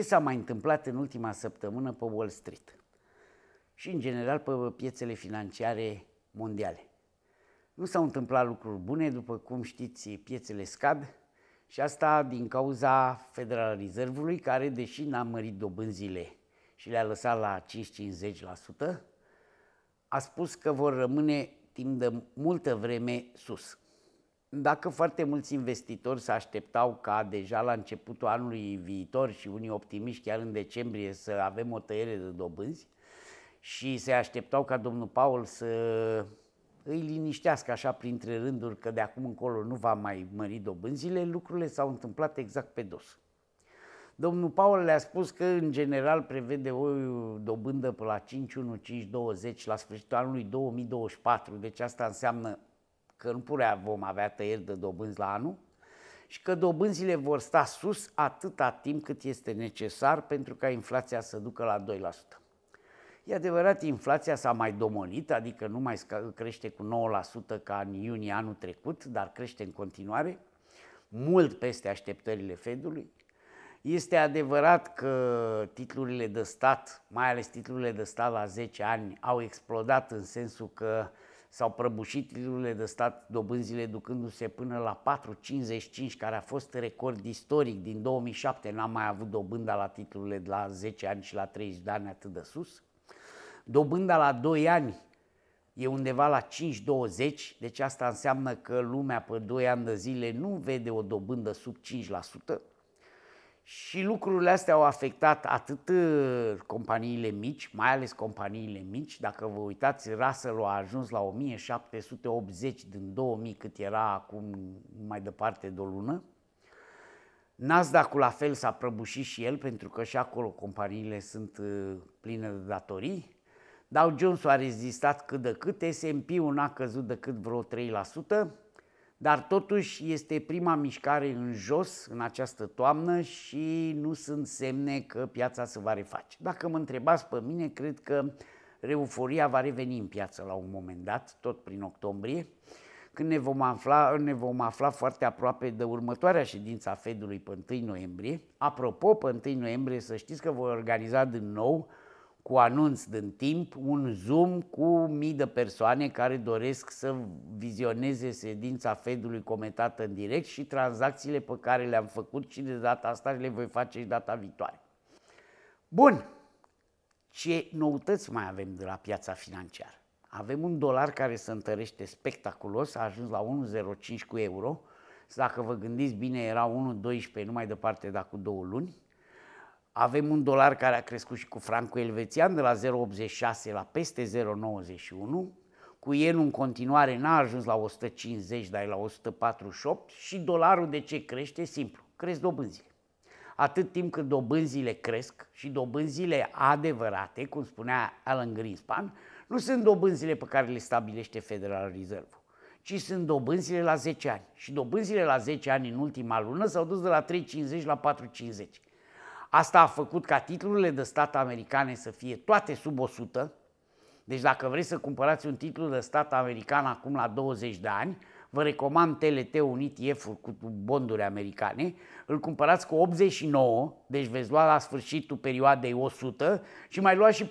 ce s-a mai întâmplat în ultima săptămână pe Wall Street și în general pe piețele financiare mondiale. Nu s-au întâmplat lucruri bune, după cum știți, piețele scad și asta din cauza Federal Reserve-ului, care, deși n-a mărit dobânzile și le-a lăsat la 5-50%, a spus că vor rămâne timp de multă vreme sus dacă foarte mulți investitori se așteptau ca deja la începutul anului viitor și unii optimiști chiar în decembrie să avem o tăiere de dobânzi și se așteptau ca domnul Paul să îi liniștească așa printre rânduri că de acum încolo nu va mai mări dobânzile, lucrurile s-au întâmplat exact pe dos. Domnul Paul le-a spus că în general prevede o dobândă pe la 5,1520 la sfârșitul anului 2024, deci asta înseamnă că nu prea vom avea tăieri de dobânzi la anul și că dobânzile vor sta sus atâta timp cât este necesar pentru ca inflația să ducă la 2%. E adevărat, inflația s-a mai domolit, adică nu mai crește cu 9% ca în iunie anul trecut, dar crește în continuare, mult peste așteptările Fedului. Este adevărat că titlurile de stat, mai ales titlurile de stat la 10 ani, au explodat în sensul că uh, S-au prăbușit titlurile de stat, dobânzile ducându-se până la 4,55, care a fost record istoric din 2007. N-am mai avut dobânda la titlurile de la 10 ani și la 30 de ani atât de sus. Dobânda la 2 ani e undeva la 5,20, deci asta înseamnă că lumea pe 2 ani de zile nu vede o dobândă sub 5%. Și lucrurile astea au afectat atât uh, companiile mici, mai ales companiile mici. Dacă vă uitați, Russell a ajuns la 1780 din 2000, cât era acum mai departe de o lună. Nasdaq-ul la fel s-a prăbușit și el, pentru că și acolo companiile sunt uh, pline de datorii. Dow Jones a rezistat cât de cât, S&P-ul n-a căzut decât vreo 3% dar totuși este prima mișcare în jos în această toamnă și nu sunt semne că piața se va reface. Dacă mă întrebați pe mine, cred că reuforia va reveni în piață la un moment dat, tot prin octombrie, când ne vom afla, ne vom afla foarte aproape de următoarea ședință a Fedului pe 1 noiembrie. Apropo, pe 1 noiembrie să știți că voi organiza din nou cu anunț din timp, un Zoom cu mii de persoane care doresc să vizioneze sedința Fedului comentată în direct și tranzacțiile pe care le-am făcut și de data asta le voi face și data viitoare. Bun, ce noutăți mai avem de la piața financiară? Avem un dolar care se întărește spectaculos, a ajuns la 1,05 cu euro. Dacă vă gândiți bine, era 1,12 numai departe, dar cu două luni. Avem un dolar care a crescut și cu francul elvețian de la 0,86 la peste 0,91, cu el în continuare n-a ajuns la 150, dar e la 148 și dolarul de ce crește? Simplu, cresc dobânzile. Atât timp cât dobânzile cresc și dobânzile adevărate, cum spunea Alan Greenspan, nu sunt dobânzile pe care le stabilește Federal Reserve, ci sunt dobânzile la 10 ani. Și dobânzile la 10 ani în ultima lună s-au dus de la 3,50 la 4,50. Asta a făcut ca titlurile de stat americane să fie toate sub 100. Deci dacă vreți să cumpărați un titlu de stat american acum la 20 de ani, vă recomand TLT Unit etf cu bonduri americane, îl cumpărați cu 89, deci veți lua la sfârșitul perioadei 100 și mai luați și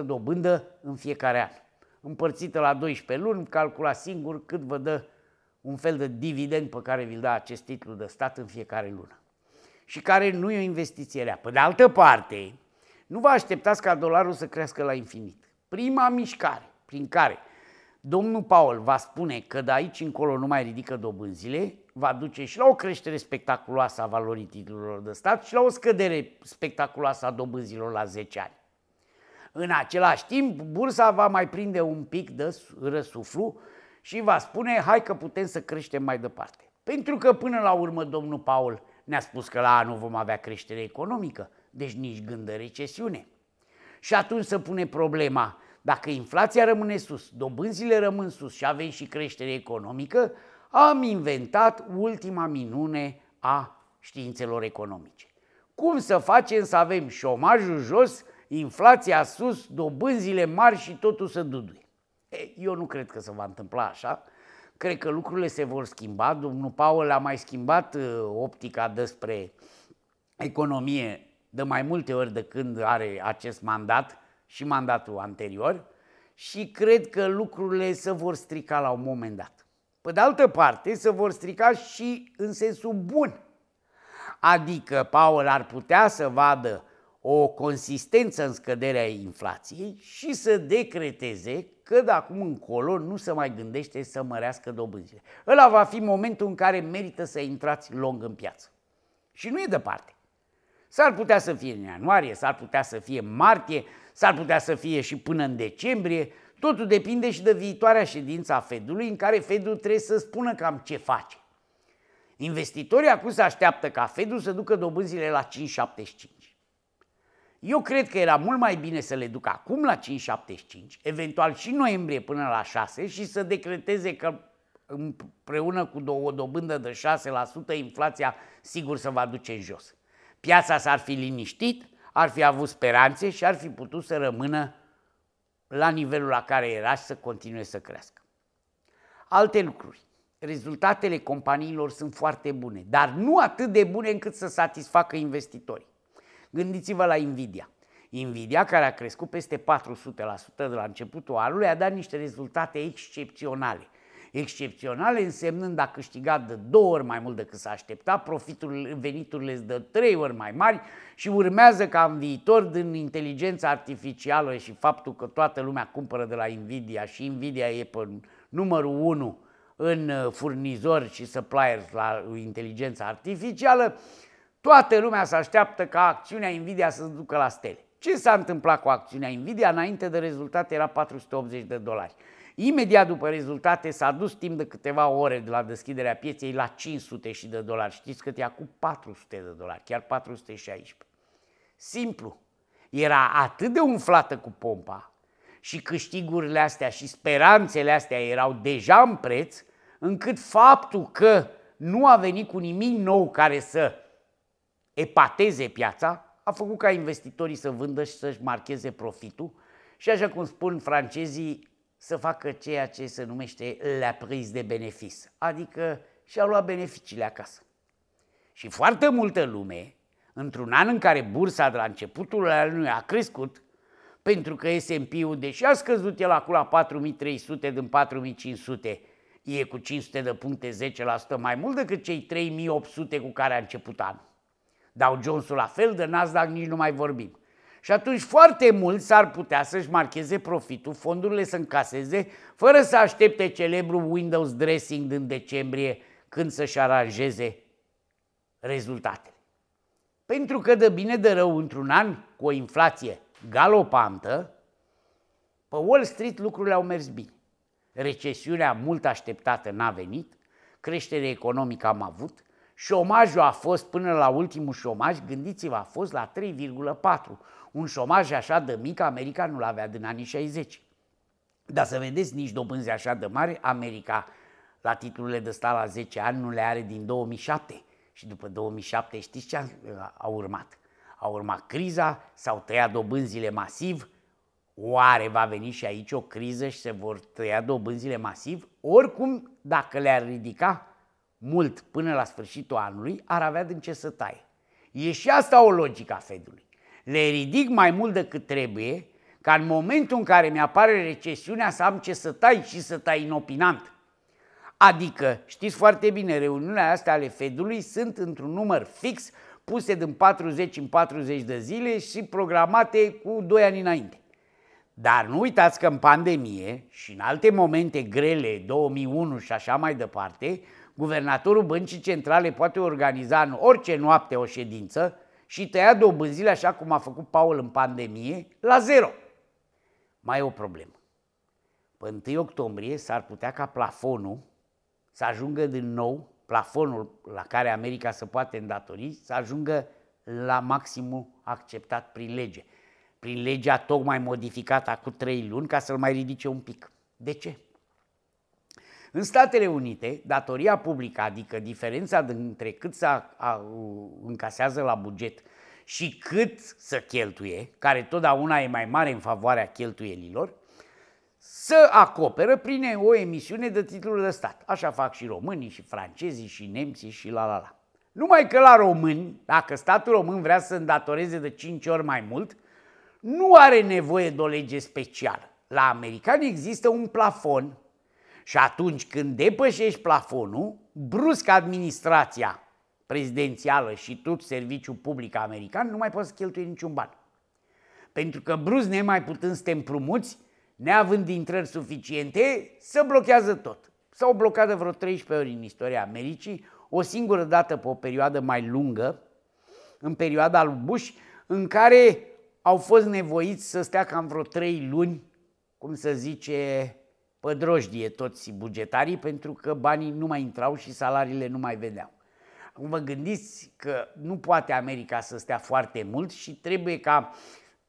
4% dobândă în fiecare an. Împărțită la 12 luni, calculați singur cât vă dă un fel de dividend pe care vi-l dă acest titlu de stat în fiecare lună și care nu e o investiție rea. Pe de altă parte, nu vă așteptați ca dolarul să crească la infinit. Prima mișcare prin care domnul Paul va spune că de aici încolo nu mai ridică dobânzile, va duce și la o creștere spectaculoasă a valorii titlurilor de stat și la o scădere spectaculoasă a dobânzilor la 10 ani. În același timp, bursa va mai prinde un pic de răsuflu și va spune hai că putem să creștem mai departe. Pentru că până la urmă domnul Paul ne-a spus că la anul vom avea creștere economică, deci nici gând de recesiune. Și atunci se pune problema, dacă inflația rămâne sus, dobânzile rămân sus și avem și creștere economică, am inventat ultima minune a științelor economice. Cum să facem să avem șomajul jos, inflația sus, dobânzile mari și totul să duduie? Eu nu cred că se va întâmpla așa, Cred că lucrurile se vor schimba. Domnul Paul a mai schimbat uh, optica despre economie de mai multe ori de când are acest mandat și mandatul anterior și cred că lucrurile se vor strica la un moment dat. Pe de altă parte, se vor strica și în sensul bun. Adică Paul ar putea să vadă o consistență în scăderea inflației și să decreteze că de acum încolo nu se mai gândește să mărească dobânzile. Ăla va fi momentul în care merită să intrați long în piață. Și nu e departe. S-ar putea să fie în ianuarie, s-ar putea să fie în martie, s-ar putea să fie și până în decembrie. Totul depinde și de viitoarea ședință a Fedului în care Fedul trebuie să spună cam ce face. Investitorii acum se așteaptă ca Fedul să ducă dobânzile la 5,75. Eu cred că era mult mai bine să le ducă acum la 5.75, eventual și noiembrie până la 6 și să decreteze că împreună cu o dobândă de 6% inflația sigur să va duce în jos. Piața s-ar fi liniștit, ar fi avut speranțe și ar fi putut să rămână la nivelul la care era și să continue să crească. Alte lucruri. Rezultatele companiilor sunt foarte bune, dar nu atât de bune încât să satisfacă investitorii. Gândiți-vă la Nvidia. Nvidia, care a crescut peste 400% de la începutul anului, a dat niște rezultate excepționale. Excepționale însemnând a câștigat de două ori mai mult decât s-a aștepta, profitul, veniturile de trei ori mai mari și urmează ca în viitor, din inteligența artificială și faptul că toată lumea cumpără de la Nvidia și Nvidia e pe numărul 1 în uh, furnizori și suppliers la uh, inteligența artificială, Toată lumea se așteaptă ca acțiunea Nvidia să se ducă la stele. Ce s-a întâmplat cu acțiunea Nvidia? Înainte de rezultate era 480 de dolari. Imediat după rezultate s-a dus timp de câteva ore de la deschiderea pieței la 500 și de dolari. Știți cât e acum? 400 de dolari, chiar 416. Simplu. Era atât de umflată cu pompa și câștigurile astea și speranțele astea erau deja în preț, încât faptul că nu a venit cu nimic nou care să epateze piața, a făcut ca investitorii să vândă și să-și marcheze profitul și, așa cum spun francezii, să facă ceea ce se numește la prise de benefic, adică și-a luat beneficiile acasă. Și foarte multă lume, într-un an în care bursa de la începutul anului a crescut, pentru că S&P-ul, deși a scăzut el acum la 4300 din 4500, e cu 500 de puncte 10% mai mult decât cei 3800 cu care a început anul. Dow Jones-ul la fel, de Nasdaq nici nu mai vorbim. Și atunci foarte mulți s-ar putea să-și marcheze profitul, fondurile să încaseze, fără să aștepte celebrul Windows Dressing din decembrie, când să-și aranjeze rezultatele. Pentru că de bine de rău, într-un an, cu o inflație galopantă, pe Wall Street lucrurile au mers bine. Recesiunea mult așteptată n-a venit, creștere economică am avut, Șomajul a fost până la ultimul șomaj, gândiți-vă, a fost la 3,4. Un șomaj așa de mic America nu-l avea din anii 60. Dar să vedeți, nici dobânzi așa de mari, America la titlurile de stat la 10 ani nu le are din 2007. Și după 2007 știți ce a, a urmat? A urmat criza, s-au tăiat dobânzile masiv, oare va veni și aici o criză și se vor tăia dobânzile masiv? Oricum, dacă le-ar ridica, mult până la sfârșitul anului, ar avea din ce să taie. E și asta o logică a Fedului. Le ridic mai mult decât trebuie, ca în momentul în care mi-apare recesiunea să am ce să tai și să tai inopinant. Adică, știți foarte bine, reuniunile astea ale Fedului sunt într-un număr fix, puse din 40 în 40 de zile și programate cu 2 ani înainte. Dar nu uitați că în pandemie și în alte momente grele, 2001 și așa mai departe, guvernatorul băncii centrale poate organiza în orice noapte o ședință și tăia dobânzile, așa cum a făcut Paul în pandemie, la zero. Mai e o problemă. Pe 1 octombrie s-ar putea ca plafonul să ajungă din nou, plafonul la care America se poate îndatori, să ajungă la maximul acceptat prin lege. Prin legea tocmai modificată cu trei luni ca să-l mai ridice un pic. De ce? În Statele Unite, datoria publică, adică diferența dintre cât se încasează la buget și cât să cheltuie, care totdeauna e mai mare în favoarea cheltuielilor, să acoperă prin o emisiune de titluri de stat. Așa fac și românii, și francezii, și nemții, și la la la. Numai că la români, dacă statul român vrea să îndatoreze de 5 ori mai mult, nu are nevoie de o lege specială. La americani există un plafon și atunci când depășești plafonul, brusc administrația prezidențială și tot serviciul public american nu mai poți să cheltui niciun ban. Pentru că brusc ne mai putând să te împrumuți, neavând intrări suficiente, să blochează tot. S-au blocat de vreo 13 ori în istoria Americii, o singură dată pe o perioadă mai lungă, în perioada lui Bush, în care au fost nevoiți să stea cam vreo 3 luni, cum să zice, drojdie toți bugetarii pentru că banii nu mai intrau și salariile nu mai veneau. Acum vă gândiți că nu poate America să stea foarte mult și trebuie ca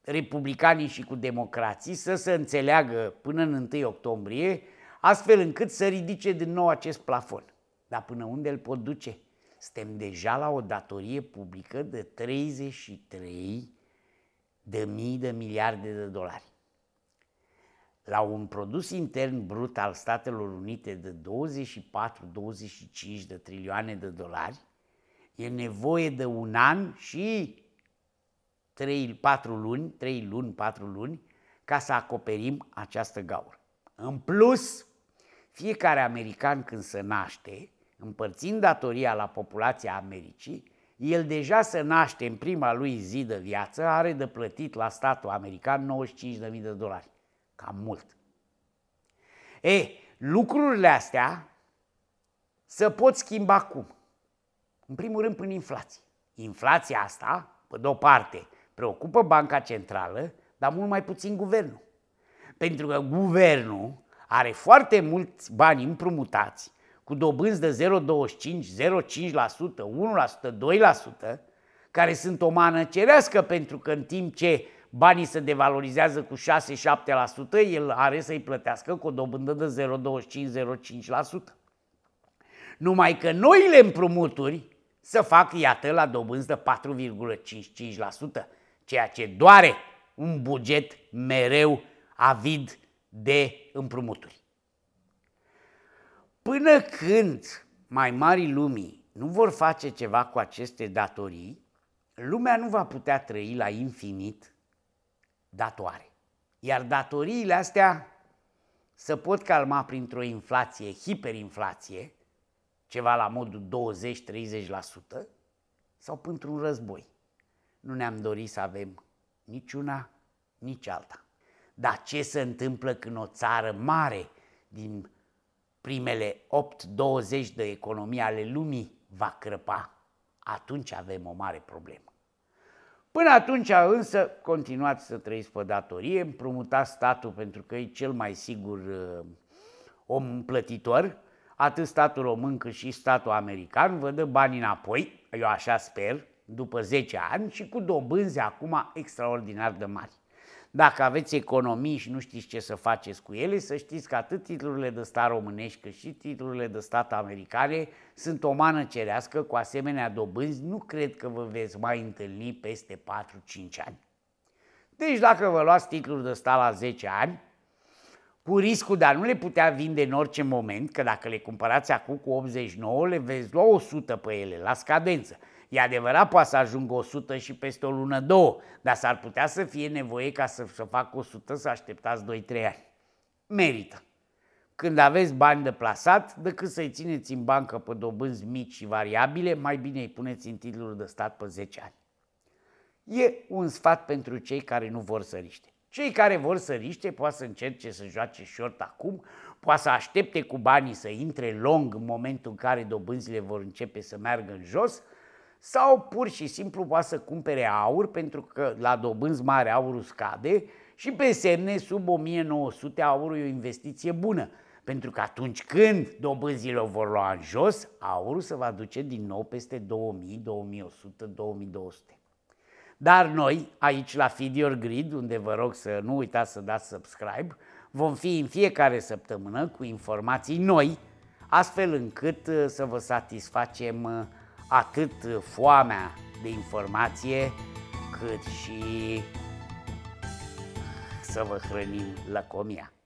republicanii și cu democrații să se înțeleagă până în 1 octombrie, astfel încât să ridice din nou acest plafon. Dar până unde îl pot duce? Suntem deja la o datorie publică de 33 de mii de miliarde de dolari la un produs intern brut al Statelor Unite de 24-25 de trilioane de dolari, e nevoie de un an și 3, 4 luni, 3 luni, 4 luni, ca să acoperim această gaură. În plus, fiecare american când se naște, împărțind datoria la populația Americii, el deja se naște în prima lui zi de viață, are de plătit la statul american 95.000 de dolari cam mult. E, lucrurile astea se pot schimba cum? În primul rând prin inflație. Inflația asta, pe de o parte, preocupă Banca Centrală, dar mult mai puțin guvernul. Pentru că guvernul are foarte mulți bani împrumutați, cu dobânzi de 0,25, 0,5%, 1%, 2%, care sunt o mană cerească pentru că în timp ce banii se devalorizează cu 6-7%, el are să-i plătească cu o dobândă de 0,25-0,5%. Numai că noile împrumuturi să fac, iată, la dobânzi de 4,55%, ceea ce doare un buget mereu avid de împrumuturi. Până când mai mari lumii nu vor face ceva cu aceste datorii, lumea nu va putea trăi la infinit datoare. Iar datoriile astea se pot calma printr-o inflație, hiperinflație, ceva la modul 20-30%, sau printr-un război. Nu ne-am dorit să avem niciuna, nici alta. Dar ce se întâmplă când o țară mare din primele 8-20 de economii ale lumii va crăpa? Atunci avem o mare problemă. Până atunci însă continuați să trăiți pe datorie, împrumutați statul pentru că e cel mai sigur uh, om plătitor, atât statul român cât și statul american vă dă banii înapoi, eu așa sper, după 10 ani și cu dobânzi acum extraordinar de mari. Dacă aveți economii și nu știți ce să faceți cu ele, să știți că atât titlurile de stat românești cât și titlurile de stat americane sunt o mană cerească cu asemenea dobânzi, nu cred că vă veți mai întâlni peste 4-5 ani. Deci dacă vă luați titluri de stat la 10 ani, cu riscul de a nu le putea vinde în orice moment, că dacă le cumpărați acum cu 89, le veți lua 100 pe ele, la scadență. E adevărat, poate să ajungă 100 și peste o lună, două, dar s-ar putea să fie nevoie ca să, să fac 100 să așteptați 2-3 ani. Merită. Când aveți bani de plasat, decât să-i țineți în bancă pe dobânzi mici și variabile, mai bine îi puneți în titluri de stat pe 10 ani. E un sfat pentru cei care nu vor să riște. Cei care vor să riște poate să încerce să joace short acum, poate să aștepte cu banii să intre long în momentul în care dobânzile vor începe să meargă în jos – sau pur și simplu va să cumpere aur pentru că la dobânzi mare aurul scade și pe semne sub 1900 aurul e o investiție bună. Pentru că atunci când dobânzile o vor lua în jos, aurul se va duce din nou peste 2000, 2100, 2200. Dar noi, aici la Feed Your Grid, unde vă rog să nu uitați să dați subscribe, vom fi în fiecare săptămână cu informații noi, astfel încât uh, să vă satisfacem uh, atât foamea de informație, cât și să vă hrănim la comia.